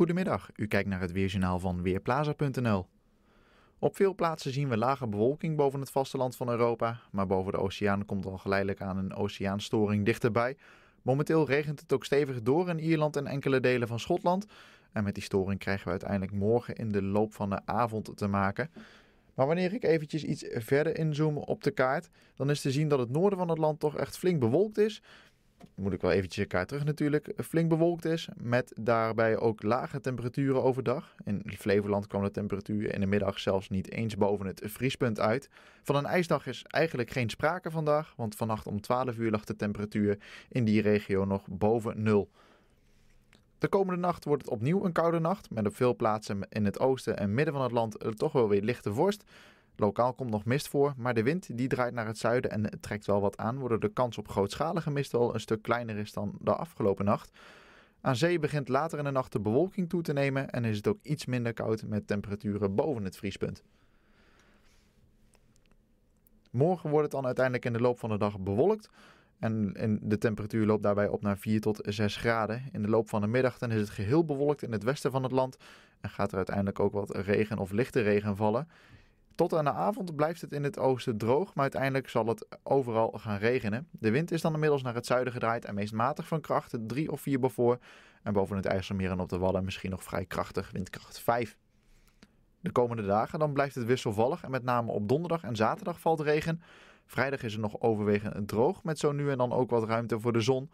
Goedemiddag, u kijkt naar het weerjournaal van Weerplaza.nl. Op veel plaatsen zien we lage bewolking boven het vasteland van Europa, maar boven de oceaan komt al geleidelijk aan een oceaanstoring dichterbij. Momenteel regent het ook stevig door in Ierland en enkele delen van Schotland. En met die storing krijgen we uiteindelijk morgen in de loop van de avond te maken. Maar wanneer ik eventjes iets verder inzoom op de kaart, dan is te zien dat het noorden van het land toch echt flink bewolkt is moet ik wel eventjes elkaar terug natuurlijk, eh, flink bewolkt is. Met daarbij ook lage temperaturen overdag. In Flevoland komen de temperaturen in de middag zelfs niet eens boven het vriespunt uit. Van een ijsdag is eigenlijk geen sprake vandaag, want vannacht om 12 uur lag de temperatuur in die regio nog boven nul. De komende nacht wordt het opnieuw een koude nacht, met op veel plaatsen in het oosten en midden van het land eh, toch wel weer lichte vorst. Lokaal komt nog mist voor, maar de wind die draait naar het zuiden en trekt wel wat aan, waardoor de kans op grootschalige mist wel een stuk kleiner is dan de afgelopen nacht. Aan zee begint later in de nacht de bewolking toe te nemen en is het ook iets minder koud met temperaturen boven het vriespunt. Morgen wordt het dan uiteindelijk in de loop van de dag bewolkt. En, de temperatuur loopt daarbij op naar 4 tot 6 graden. In de loop van de middag dan is het geheel bewolkt in het westen van het land. En gaat er uiteindelijk ook wat regen of lichte regen vallen. Tot aan de avond blijft het in het oosten droog, maar uiteindelijk zal het overal gaan regenen. De wind is dan inmiddels naar het zuiden gedraaid en meest matig van kracht 3 of 4 bevoor. En boven het IJsselmeer en op de Wadden misschien nog vrij krachtig, windkracht 5. De komende dagen dan blijft het wisselvallig en met name op donderdag en zaterdag valt regen. Vrijdag is het nog overwegend droog met zo nu en dan ook wat ruimte voor de zon.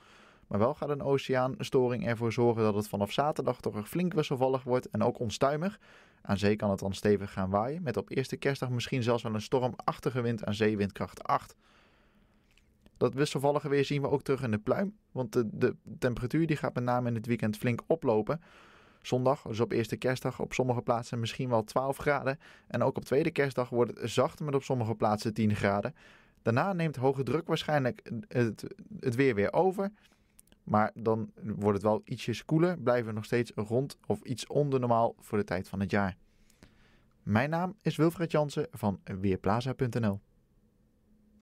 Maar wel gaat een oceaanstoring ervoor zorgen dat het vanaf zaterdag toch een flink wisselvallig wordt en ook onstuimig. Aan zee kan het dan stevig gaan waaien, met op eerste kerstdag misschien zelfs wel een stormachtige wind aan zeewindkracht 8. Dat wisselvallige weer zien we ook terug in de pluim, want de, de temperatuur die gaat met name in het weekend flink oplopen. Zondag, dus op eerste kerstdag, op sommige plaatsen misschien wel 12 graden. En ook op tweede kerstdag wordt het zacht met op sommige plaatsen 10 graden. Daarna neemt hoge druk waarschijnlijk het weer weer over. Maar dan wordt het wel ietsjes koeler, blijven we nog steeds rond of iets onder normaal voor de tijd van het jaar. Mijn naam is Wilfred Jansen van Weerplaza.nl.